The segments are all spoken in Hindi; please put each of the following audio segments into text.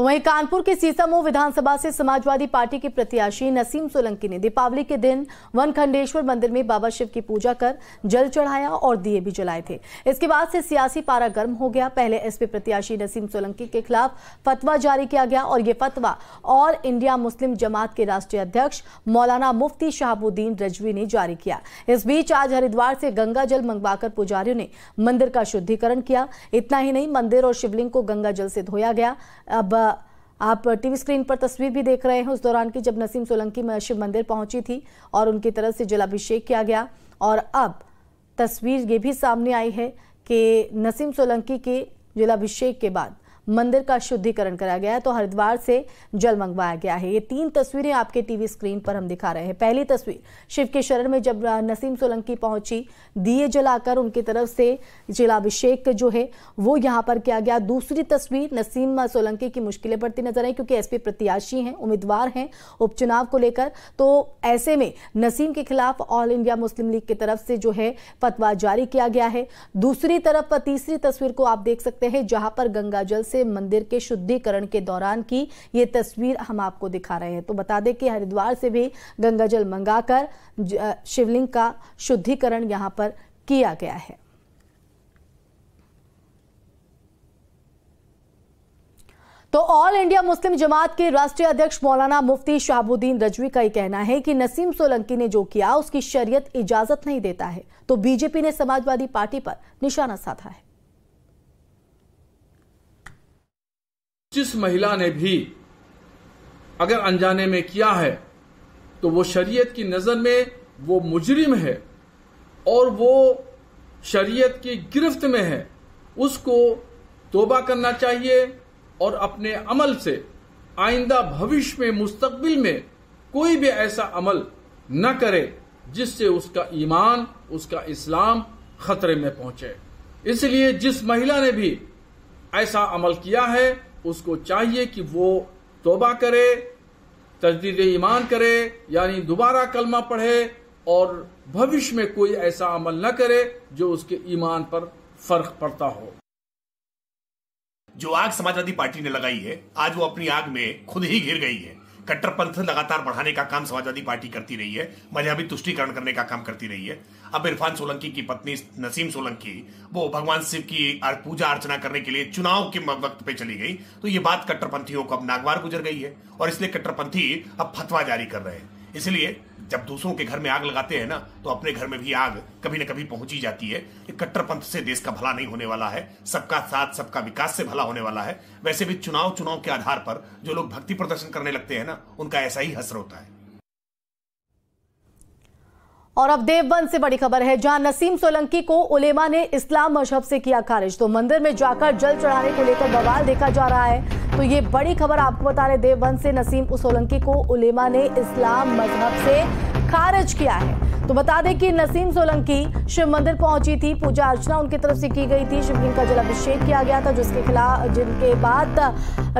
तो वहीं कानपुर के सीसामो विधानसभा से समाजवादी पार्टी के प्रत्याशी नसीम सोलंकी ने दीपावली के दिन वनखंडेश्वर मंदिर में बाबा शिव की पूजा कर जल चढ़ाया और दिए भी जलाए थे इसके बाद से सियासी पारा गर्म हो गया पहले एसपी प्रत्याशी नसीम सोलंकी के खिलाफ फतवा जारी किया गया और ये फतवा ऑल इंडिया मुस्लिम जमात के राष्ट्रीय अध्यक्ष मौलाना मुफ्ती शहाबुद्दीन रजवी ने जारी किया इस बीच आज हरिद्वार से गंगा जल मंगवाकर पुजारियों ने मंदिर का शुद्धिकरण किया इतना ही नहीं मंदिर और शिवलिंग को गंगा जल से धोया गया अब आप टीवी स्क्रीन पर तस्वीर भी देख रहे हैं उस दौरान की जब नसीम सोलंकी शिव मंदिर पहुंची थी और उनकी तरफ से जलाभिषेक किया गया और अब तस्वीर ये भी सामने आई है कि नसीम सोलंकी के जलाभिषेक के बाद मंदिर का शुद्धिकरण कराया गया है तो हरिद्वार से जल मंगवाया गया है ये तीन तस्वीरें आपके टीवी स्क्रीन पर हम दिखा रहे हैं पहली तस्वीर शिव के शरण में जब नसीम सोलंकी पहुंची दिए जलाकर उनकी तरफ से जिलाभिषेक जो है वो यहाँ पर किया गया दूसरी तस्वीर नसीम सोलंकी की मुश्किलें बढ़ती नजर आई क्योंकि एसपी प्रत्याशी हैं उम्मीदवार हैं उपचुनाव को लेकर तो ऐसे में नसीम के खिलाफ ऑल इंडिया मुस्लिम लीग की तरफ से जो है फतवा जारी किया गया है दूसरी तरफ तीसरी तस्वीर को आप देख सकते हैं जहां पर गंगाजल से से मंदिर के शुद्धिकरण के दौरान की ये तस्वीर हम आपको दिखा रहे हैं तो बता दें कि हरिद्वार से भी गंगाजल मंगाकर शिवलिंग का शुद्धिकरण यहां पर किया गया है तो ऑल इंडिया मुस्लिम जमात के राष्ट्रीय अध्यक्ष मौलाना मुफ्ती शहाबुद्दीन रजवी का यह कहना है कि नसीम सोलंकी ने जो किया उसकी शरीयत इजाजत नहीं देता है तो बीजेपी ने समाजवादी पार्टी पर निशाना साधा है जिस महिला ने भी अगर अनजाने में किया है तो वो शरीयत की नज़र में वो मुजरिम है और वो शरीयत की गिरफ्त में है उसको तोबा करना चाहिए और अपने अमल से आइंदा भविष्य में मुस्तबिल में कोई भी ऐसा अमल न करे जिससे उसका ईमान उसका इस्लाम खतरे में पहुंचे इसलिए जिस महिला ने भी ऐसा अमल किया है उसको चाहिए कि वो तोबा करे तजदीद ईमान करे यानी दोबारा कलमा पढ़े और भविष्य में कोई ऐसा अमल न करे जो उसके ईमान पर फर्क पड़ता हो जो आग समाजवादी पार्टी ने लगाई है आज वो अपनी आग में खुद ही घिर गई है कट्टरपंथ लगातार बढ़ाने का काम समाजवादी पार्टी करती रही है मजहबी तुष्टिकरण करने का काम करती रही है अब इरफान सोलंकी की पत्नी नसीम सोलंकी वो भगवान शिव की पूजा अर्चना करने के लिए चुनाव के वक्त पे चली गई तो ये बात कट्टरपंथियों को अब नागवार गुजर गई है और इसलिए कट्टरपंथी अब फतवा जारी कर रहे हैं इसलिए जब दूसरों के घर में आग लगाते हैं ना तो अपने घर में भी आग कभी न कभी पहुंची जाती है कट्टरपंथ से देश का भला नहीं होने वाला है सबका साथ सबका विकास से भला होने वाला है वैसे भी चुनाव चुनाव के आधार पर जो लोग भक्ति प्रदर्शन करने लगते हैं ना उनका ऐसा ही हसर होता है और अब देवबंद से बड़ी खबर है जहां नसीम सोलंकी को उलेमा ने इस्लाम मजहब से किया खारिज तो मंदिर में जाकर जल चढ़ाने को लेकर बवाल देखा जा रहा है तो ये बड़ी खबर आपको बता रहे देवबंद से नसीम सोलंकी को उलेमा ने इस्लाम मजहब से खारिज किया है तो बता दें कि नसीम सोलंकी शिव मंदिर पहुंची थी पूजा अर्चना उनकी तरफ से की गई थी शिवलिंग का जलाभिषेक किया गया था जिसके खिलाफ जिनके बाद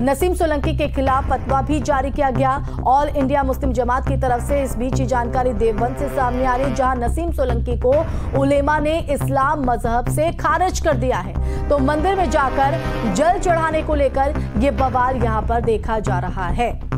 नसीम सोलंकी के खिलाफ फतवा भी जारी किया गया ऑल इंडिया मुस्लिम जमात की तरफ से इस बीच जानकारी देवबंद से सामने आ रही जहां नसीम सोलंकी को उलेमा ने इस्लाम मजहब से खारिज कर दिया है तो मंदिर में जाकर जल चढ़ाने को लेकर यह बवाल यहां पर देखा जा रहा है